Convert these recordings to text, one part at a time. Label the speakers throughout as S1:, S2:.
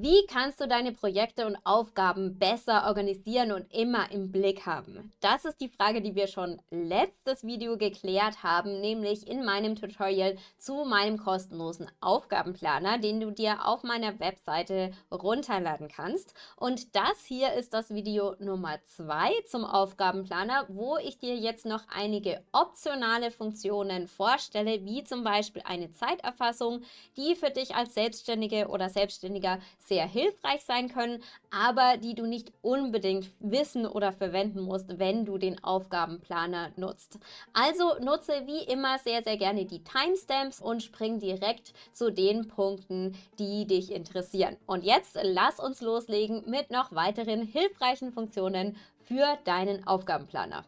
S1: Wie kannst du deine Projekte und Aufgaben besser organisieren und immer im Blick haben? Das ist die Frage, die wir schon letztes Video geklärt haben, nämlich in meinem Tutorial zu meinem kostenlosen Aufgabenplaner, den du dir auf meiner Webseite runterladen kannst. Und das hier ist das Video Nummer 2 zum Aufgabenplaner, wo ich dir jetzt noch einige optionale Funktionen vorstelle, wie zum Beispiel eine Zeiterfassung, die für dich als Selbstständige oder Selbstständiger sehr hilfreich sein können, aber die du nicht unbedingt wissen oder verwenden musst, wenn du den Aufgabenplaner nutzt. Also nutze wie immer sehr, sehr gerne die Timestamps und spring direkt zu den Punkten, die dich interessieren. Und jetzt lass uns loslegen mit noch weiteren hilfreichen Funktionen für deinen Aufgabenplaner.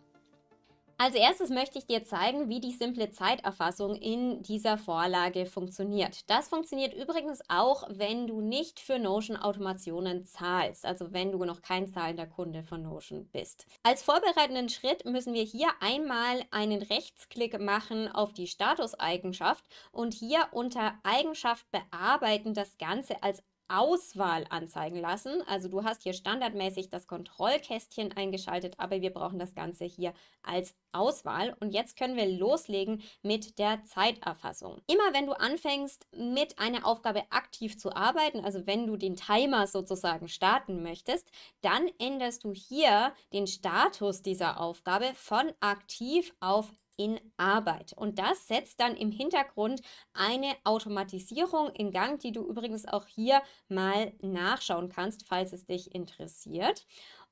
S1: Als erstes möchte ich dir zeigen, wie die simple Zeiterfassung in dieser Vorlage funktioniert. Das funktioniert übrigens auch, wenn du nicht für Notion Automationen zahlst, also wenn du noch kein zahlender Kunde von Notion bist. Als vorbereitenden Schritt müssen wir hier einmal einen Rechtsklick machen auf die Statuseigenschaft und hier unter Eigenschaft bearbeiten das Ganze als Auswahl anzeigen lassen. Also du hast hier standardmäßig das Kontrollkästchen eingeschaltet, aber wir brauchen das Ganze hier als Auswahl. Und jetzt können wir loslegen mit der Zeiterfassung. Immer wenn du anfängst, mit einer Aufgabe aktiv zu arbeiten, also wenn du den Timer sozusagen starten möchtest, dann änderst du hier den Status dieser Aufgabe von aktiv auf in Arbeit. Und das setzt dann im Hintergrund eine Automatisierung in Gang, die du übrigens auch hier mal nachschauen kannst, falls es dich interessiert.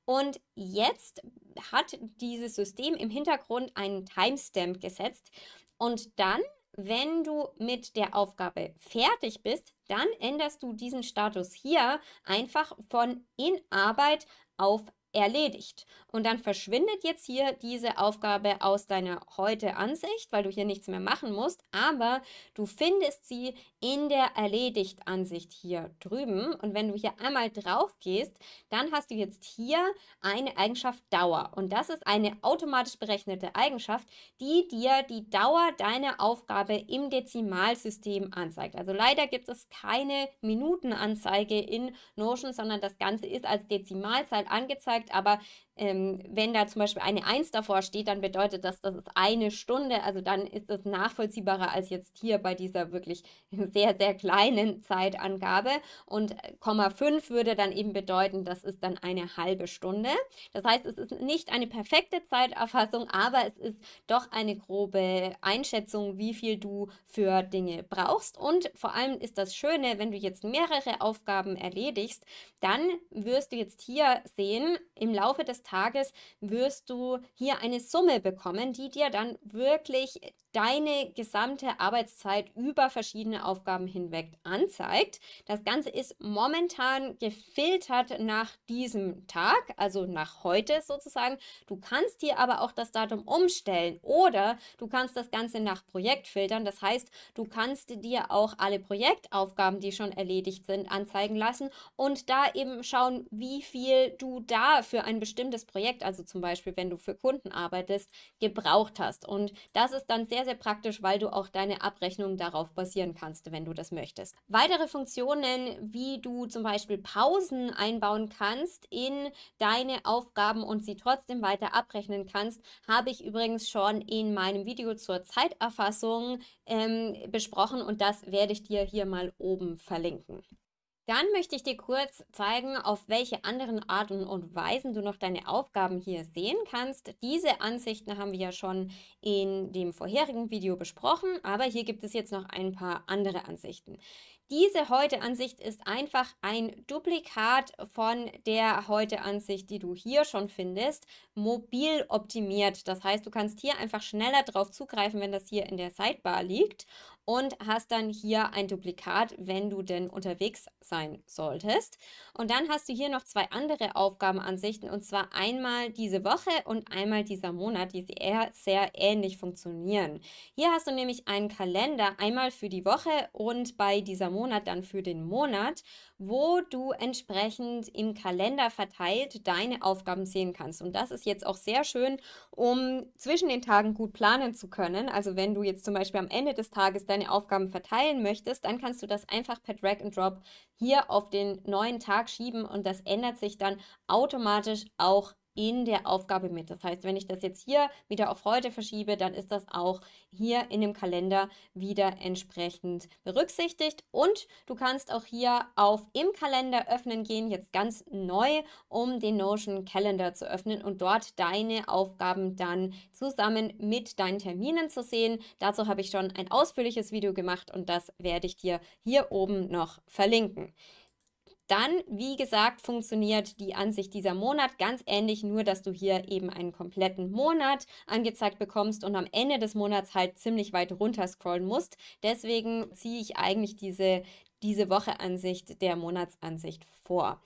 S1: Und jetzt hat dieses System im Hintergrund einen Timestamp gesetzt. Und dann, wenn du mit der Aufgabe fertig bist, dann änderst du diesen Status hier einfach von in Arbeit auf erledigt. Und dann verschwindet jetzt hier diese Aufgabe aus deiner heute Ansicht, weil du hier nichts mehr machen musst, aber du findest sie in der erledigt Ansicht hier drüben. Und wenn du hier einmal drauf gehst, dann hast du jetzt hier eine Eigenschaft Dauer. Und das ist eine automatisch berechnete Eigenschaft, die dir die Dauer deiner Aufgabe im Dezimalsystem anzeigt. Also leider gibt es keine Minutenanzeige in Notion, sondern das Ganze ist als Dezimalzahl angezeigt zeigt, aber ähm, wenn da zum Beispiel eine 1 davor steht, dann bedeutet das, das ist eine Stunde. Also dann ist es nachvollziehbarer als jetzt hier bei dieser wirklich sehr, sehr kleinen Zeitangabe. Und äh, Komma 5 würde dann eben bedeuten, das ist dann eine halbe Stunde. Das heißt, es ist nicht eine perfekte Zeiterfassung, aber es ist doch eine grobe Einschätzung, wie viel du für Dinge brauchst. Und vor allem ist das Schöne, wenn du jetzt mehrere Aufgaben erledigst, dann wirst du jetzt hier sehen, im Laufe des Tages wirst du hier eine Summe bekommen, die dir dann wirklich deine gesamte Arbeitszeit über verschiedene Aufgaben hinweg anzeigt. Das Ganze ist momentan gefiltert nach diesem Tag, also nach heute sozusagen. Du kannst dir aber auch das Datum umstellen oder du kannst das Ganze nach Projekt filtern. Das heißt, du kannst dir auch alle Projektaufgaben, die schon erledigt sind, anzeigen lassen und da eben schauen, wie viel du da für ein bestimmtes Projekt, also zum Beispiel wenn du für Kunden arbeitest, gebraucht hast. Und das ist dann sehr sehr, sehr praktisch, weil du auch deine Abrechnung darauf basieren kannst, wenn du das möchtest. Weitere Funktionen, wie du zum Beispiel Pausen einbauen kannst in deine Aufgaben und sie trotzdem weiter abrechnen kannst, habe ich übrigens schon in meinem Video zur Zeiterfassung ähm, besprochen und das werde ich dir hier mal oben verlinken. Dann möchte ich dir kurz zeigen, auf welche anderen Arten und Weisen du noch deine Aufgaben hier sehen kannst. Diese Ansichten haben wir ja schon in dem vorherigen Video besprochen, aber hier gibt es jetzt noch ein paar andere Ansichten. Diese Heute-Ansicht ist einfach ein Duplikat von der Heute-Ansicht, die du hier schon findest, mobil optimiert. Das heißt, du kannst hier einfach schneller drauf zugreifen, wenn das hier in der Sidebar liegt und hast dann hier ein Duplikat, wenn du denn unterwegs sein solltest. Und dann hast du hier noch zwei andere Aufgabenansichten und zwar einmal diese Woche und einmal dieser Monat, die eher sehr ähnlich funktionieren. Hier hast du nämlich einen Kalender, einmal für die Woche und bei dieser Monat dann für den Monat wo du entsprechend im Kalender verteilt deine Aufgaben sehen kannst. Und das ist jetzt auch sehr schön, um zwischen den Tagen gut planen zu können. Also wenn du jetzt zum Beispiel am Ende des Tages deine Aufgaben verteilen möchtest, dann kannst du das einfach per Drag and Drop hier auf den neuen Tag schieben und das ändert sich dann automatisch auch in der Aufgabe mit. Das heißt, wenn ich das jetzt hier wieder auf heute verschiebe, dann ist das auch hier in dem Kalender wieder entsprechend berücksichtigt. Und du kannst auch hier auf im Kalender öffnen gehen, jetzt ganz neu, um den Notion Calendar zu öffnen und dort deine Aufgaben dann zusammen mit deinen Terminen zu sehen. Dazu habe ich schon ein ausführliches Video gemacht und das werde ich dir hier oben noch verlinken. Dann, wie gesagt, funktioniert die Ansicht dieser Monat ganz ähnlich, nur dass du hier eben einen kompletten Monat angezeigt bekommst und am Ende des Monats halt ziemlich weit runter scrollen musst. Deswegen ziehe ich eigentlich diese, diese Woche Ansicht der Monatsansicht vor.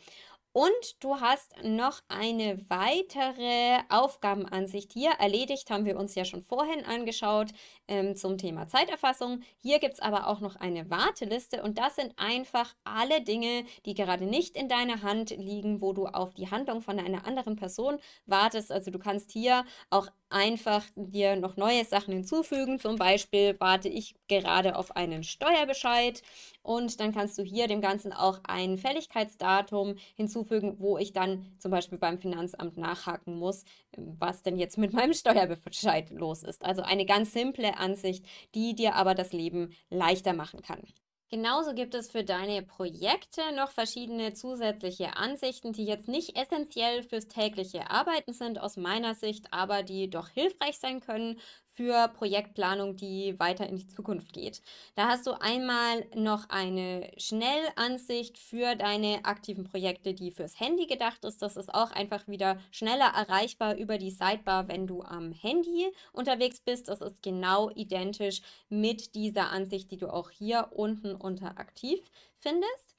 S1: Und du hast noch eine weitere Aufgabenansicht hier. Erledigt haben wir uns ja schon vorhin angeschaut ähm, zum Thema Zeiterfassung. Hier gibt es aber auch noch eine Warteliste und das sind einfach alle Dinge, die gerade nicht in deiner Hand liegen, wo du auf die Handlung von einer anderen Person wartest. Also du kannst hier auch einfach dir noch neue Sachen hinzufügen. Zum Beispiel warte ich gerade auf einen Steuerbescheid und dann kannst du hier dem Ganzen auch ein Fälligkeitsdatum hinzufügen hinzufügen, wo ich dann zum Beispiel beim Finanzamt nachhaken muss, was denn jetzt mit meinem Steuerbescheid los ist. Also eine ganz simple Ansicht, die dir aber das Leben leichter machen kann. Genauso gibt es für deine Projekte noch verschiedene zusätzliche Ansichten, die jetzt nicht essentiell fürs tägliche Arbeiten sind aus meiner Sicht, aber die doch hilfreich sein können, für Projektplanung, die weiter in die Zukunft geht. Da hast du einmal noch eine Schnellansicht für deine aktiven Projekte, die fürs Handy gedacht ist. Das ist auch einfach wieder schneller erreichbar über die Sidebar, wenn du am Handy unterwegs bist. Das ist genau identisch mit dieser Ansicht, die du auch hier unten unter aktiv findest.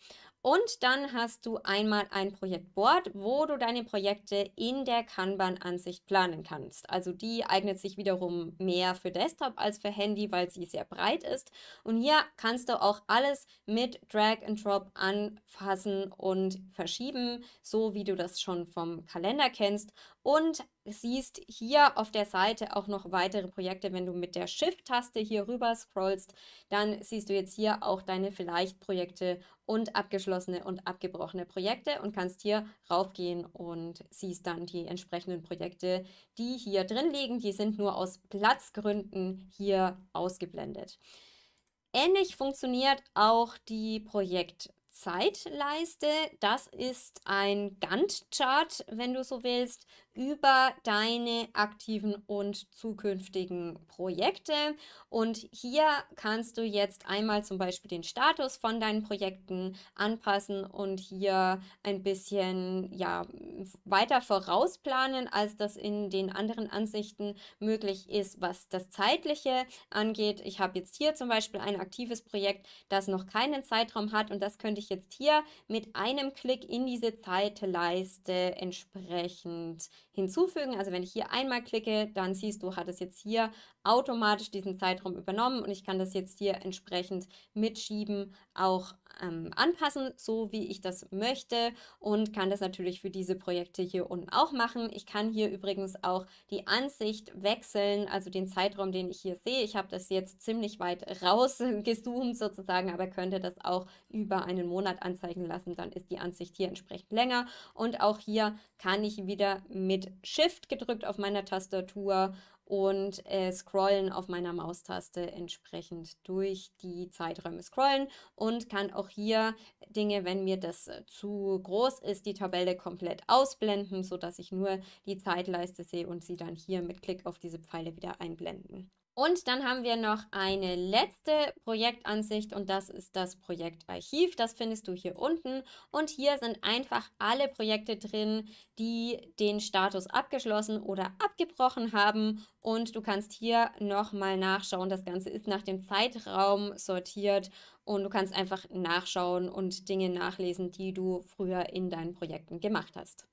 S1: Und dann hast du einmal ein Projektboard, wo du deine Projekte in der Kanban-Ansicht planen kannst. Also die eignet sich wiederum mehr für Desktop als für Handy, weil sie sehr breit ist. Und hier kannst du auch alles mit Drag and Drop anfassen und verschieben, so wie du das schon vom Kalender kennst. Und siehst hier auf der Seite auch noch weitere Projekte. Wenn du mit der Shift-Taste hier rüber scrollst, dann siehst du jetzt hier auch deine vielleicht Projekte und abgeschlossene und abgebrochene Projekte und kannst hier raufgehen und siehst dann die entsprechenden Projekte, die hier drin liegen. Die sind nur aus Platzgründen hier ausgeblendet. Ähnlich funktioniert auch die Projekt- Zeitleiste. Das ist ein Gantt-Chart, wenn du so willst, über deine aktiven und zukünftigen Projekte. Und hier kannst du jetzt einmal zum Beispiel den Status von deinen Projekten anpassen und hier ein bisschen ja, weiter vorausplanen, als das in den anderen Ansichten möglich ist, was das Zeitliche angeht. Ich habe jetzt hier zum Beispiel ein aktives Projekt, das noch keinen Zeitraum hat und das könnte ich jetzt hier mit einem Klick in diese Zeitleiste entsprechend hinzufügen. Also wenn ich hier einmal klicke, dann siehst du, hat es jetzt hier automatisch diesen Zeitraum übernommen und ich kann das jetzt hier entsprechend mitschieben, auch ähm, anpassen, so wie ich das möchte und kann das natürlich für diese Projekte hier unten auch machen. Ich kann hier übrigens auch die Ansicht wechseln, also den Zeitraum, den ich hier sehe. Ich habe das jetzt ziemlich weit rausgezoomt sozusagen, aber könnte das auch über einen Monat anzeigen lassen, dann ist die Ansicht hier entsprechend länger und auch hier kann ich wieder mit Shift gedrückt auf meiner Tastatur und äh, scrollen auf meiner Maustaste entsprechend durch die Zeiträume scrollen und kann auch hier Dinge, wenn mir das äh, zu groß ist, die Tabelle komplett ausblenden, sodass ich nur die Zeitleiste sehe und sie dann hier mit Klick auf diese Pfeile wieder einblenden. Und dann haben wir noch eine letzte Projektansicht und das ist das Projektarchiv. Das findest du hier unten und hier sind einfach alle Projekte drin, die den Status abgeschlossen oder abgebrochen haben und du kannst hier nochmal nachschauen. Das Ganze ist nach dem Zeitraum sortiert und du kannst einfach nachschauen und Dinge nachlesen, die du früher in deinen Projekten gemacht hast.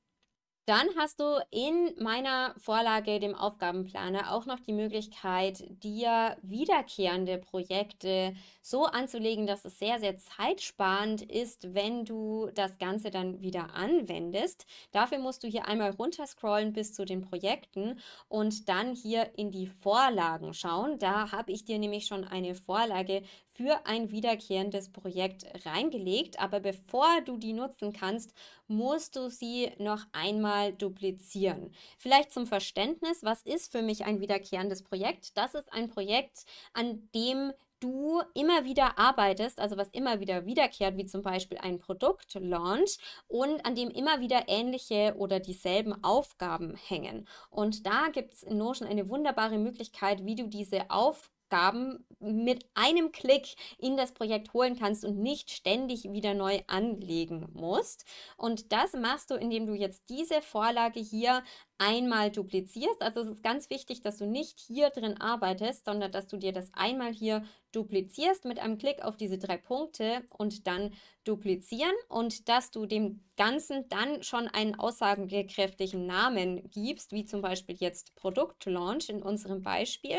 S1: Dann hast du in meiner Vorlage, dem Aufgabenplaner, auch noch die Möglichkeit, dir wiederkehrende Projekte so anzulegen, dass es sehr, sehr zeitsparend ist, wenn du das Ganze dann wieder anwendest. Dafür musst du hier einmal runterscrollen bis zu den Projekten und dann hier in die Vorlagen schauen. Da habe ich dir nämlich schon eine Vorlage für ein wiederkehrendes Projekt reingelegt, aber bevor du die nutzen kannst, musst du sie noch einmal duplizieren. Vielleicht zum Verständnis, was ist für mich ein wiederkehrendes Projekt? Das ist ein Projekt, an dem du immer wieder arbeitest, also was immer wieder wiederkehrt, wie zum Beispiel ein Produktlaunch und an dem immer wieder ähnliche oder dieselben Aufgaben hängen. Und da gibt es in Notion eine wunderbare Möglichkeit, wie du diese Aufgaben Aufgaben mit einem Klick in das Projekt holen kannst und nicht ständig wieder neu anlegen musst. Und das machst du, indem du jetzt diese Vorlage hier einmal duplizierst. Also es ist ganz wichtig, dass du nicht hier drin arbeitest, sondern dass du dir das einmal hier duplizierst mit einem Klick auf diese drei Punkte und dann duplizieren und dass du dem Ganzen dann schon einen aussagekräftigen Namen gibst, wie zum Beispiel jetzt Produktlaunch in unserem Beispiel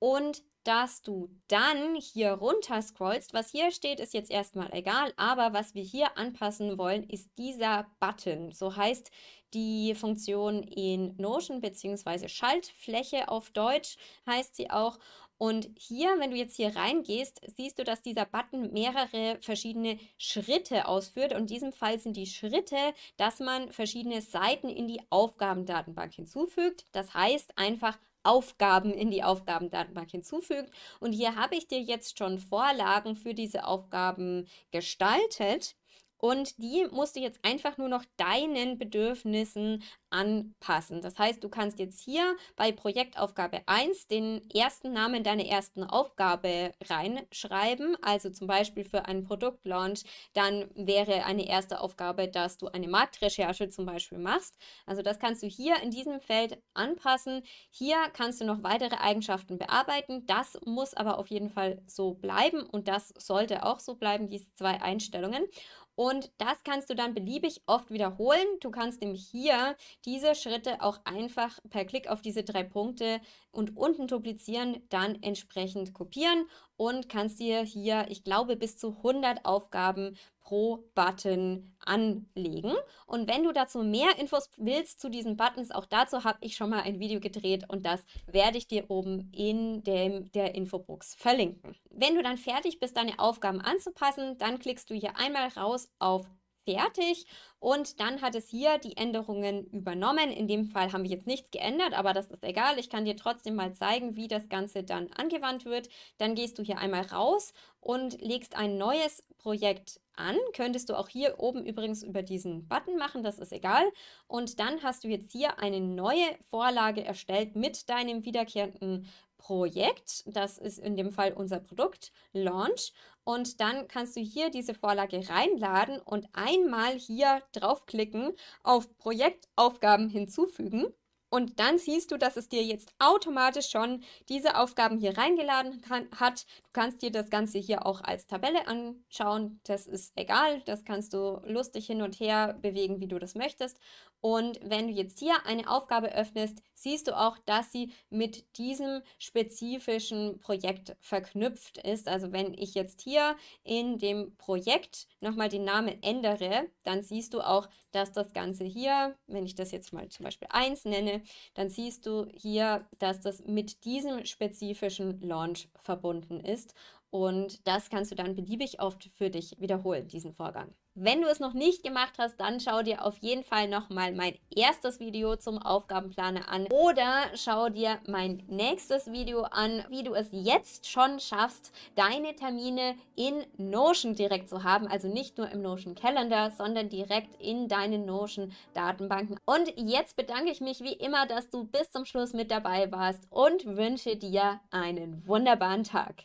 S1: und dass du dann hier runter scrollst. Was hier steht, ist jetzt erstmal egal, aber was wir hier anpassen wollen, ist dieser Button. So heißt die Funktion in Notion bzw. Schaltfläche auf Deutsch heißt sie auch. Und hier, wenn du jetzt hier reingehst, siehst du, dass dieser Button mehrere verschiedene Schritte ausführt. Und in diesem Fall sind die Schritte, dass man verschiedene Seiten in die Aufgabendatenbank hinzufügt. Das heißt einfach Aufgaben in die Aufgabendatenbank hinzufügt. Und hier habe ich dir jetzt schon Vorlagen für diese Aufgaben gestaltet. Und die musst du jetzt einfach nur noch deinen Bedürfnissen anpassen. Das heißt, du kannst jetzt hier bei Projektaufgabe 1 den ersten Namen deiner ersten Aufgabe reinschreiben. Also zum Beispiel für einen Produktlaunch, dann wäre eine erste Aufgabe, dass du eine Marktrecherche zum Beispiel machst. Also das kannst du hier in diesem Feld anpassen. Hier kannst du noch weitere Eigenschaften bearbeiten. Das muss aber auf jeden Fall so bleiben und das sollte auch so bleiben, diese zwei Einstellungen. Und das kannst du dann beliebig oft wiederholen. Du kannst nämlich hier diese Schritte auch einfach per Klick auf diese drei Punkte und unten duplizieren, dann entsprechend kopieren und kannst dir hier, ich glaube, bis zu 100 Aufgaben Pro-Button anlegen. Und wenn du dazu mehr Infos willst zu diesen Buttons, auch dazu habe ich schon mal ein Video gedreht und das werde ich dir oben in dem, der Infobox verlinken. Wenn du dann fertig bist, deine Aufgaben anzupassen, dann klickst du hier einmal raus auf fertig und dann hat es hier die Änderungen übernommen. In dem Fall haben wir jetzt nichts geändert, aber das ist egal. Ich kann dir trotzdem mal zeigen, wie das Ganze dann angewandt wird. Dann gehst du hier einmal raus und legst ein neues Projekt an. Könntest du auch hier oben übrigens über diesen Button machen, das ist egal. Und dann hast du jetzt hier eine neue Vorlage erstellt mit deinem wiederkehrenden Projekt. Das ist in dem Fall unser Produkt Launch. Und dann kannst du hier diese Vorlage reinladen und einmal hier draufklicken auf Projektaufgaben hinzufügen. Und dann siehst du, dass es dir jetzt automatisch schon diese Aufgaben hier reingeladen kann, hat. Du kannst dir das Ganze hier auch als Tabelle anschauen. Das ist egal. Das kannst du lustig hin und her bewegen, wie du das möchtest. Und wenn du jetzt hier eine Aufgabe öffnest, siehst du auch, dass sie mit diesem spezifischen Projekt verknüpft ist. Also wenn ich jetzt hier in dem Projekt nochmal den Namen ändere, dann siehst du auch, dass das Ganze hier, wenn ich das jetzt mal zum Beispiel 1 nenne, dann siehst du hier, dass das mit diesem spezifischen Launch verbunden ist und das kannst du dann beliebig oft für dich wiederholen, diesen Vorgang. Wenn du es noch nicht gemacht hast, dann schau dir auf jeden Fall nochmal mein erstes Video zum Aufgabenplaner an oder schau dir mein nächstes Video an, wie du es jetzt schon schaffst, deine Termine in Notion direkt zu haben. Also nicht nur im Notion Calendar, sondern direkt in deinen Notion Datenbanken. Und jetzt bedanke ich mich wie immer, dass du bis zum Schluss mit dabei warst und wünsche dir einen wunderbaren Tag.